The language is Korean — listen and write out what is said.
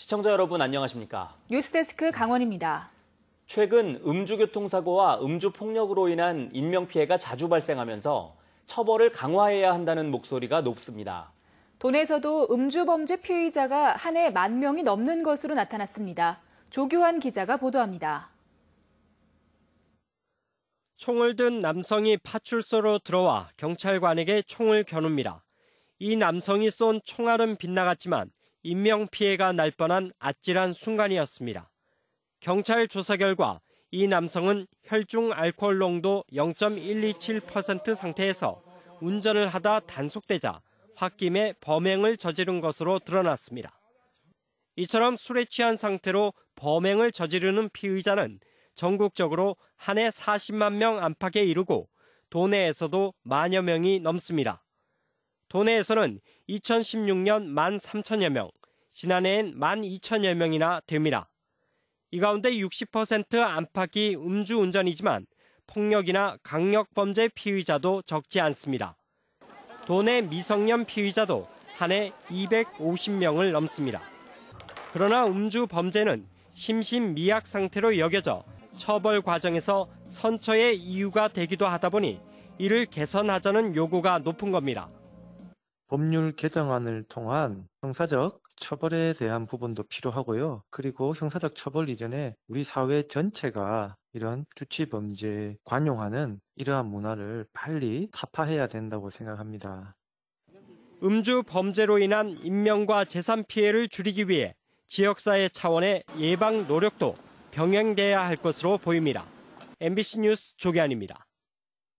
시청자 여러분 안녕하십니까? 뉴스데스크 강원입니다. 최근 음주교통사고와 음주폭력으로 인한 인명피해가 자주 발생하면서 처벌을 강화해야 한다는 목소리가 높습니다. 돈에서도 음주범죄 피의자가 한 해 만 명이 넘는 것으로 나타났습니다. 조규환 기자가 보도합니다. 총을 든 남성이 파출소로 들어와 경찰관에게 총을 겨눕니다. 이 남성이 쏜 총알은 빗나갔지만 인명피해가 날 뻔한 아찔한 순간이었습니다. 경찰 조사 결과 이 남성은 혈중 알코올 농도 0.127% 상태에서 운전을 하다 단속되자 홧김에 범행을 저지른 것으로 드러났습니다. 이처럼 술에 취한 상태로 범행을 저지르는 피의자는 전국적으로 한 해 40만 명 안팎에 이르고 도내에서도 만여 명이 넘습니다. 도내에서는 2016년 1만 3천여 명, 지난해엔 1만 2천여 명이나 됩니다. 이 가운데 60% 안팎이 음주운전이지만 폭력이나 강력범죄 피의자도 적지 않습니다. 도내 미성년 피의자도 한 해 250명을 넘습니다. 그러나 음주 범죄는 심신미약 상태로 여겨져 처벌 과정에서 선처의 이유가 되기도 하다 보니 이를 개선하자는 요구가 높은 겁니다. 법률 개정안을 통한 형사적 처벌에 대한 부분도 필요하고요. 그리고 형사적 처벌 이전에 우리 사회 전체가 이런 주치 범죄에 관용하는 이러한 문화를 빨리 타파해야 된다고 생각합니다. 음주 범죄로 인한 인명과 재산 피해를 줄이기 위해 지역사회 차원의 예방 노력도 병행돼야 할 것으로 보입니다. MBC 뉴스 조기안입니다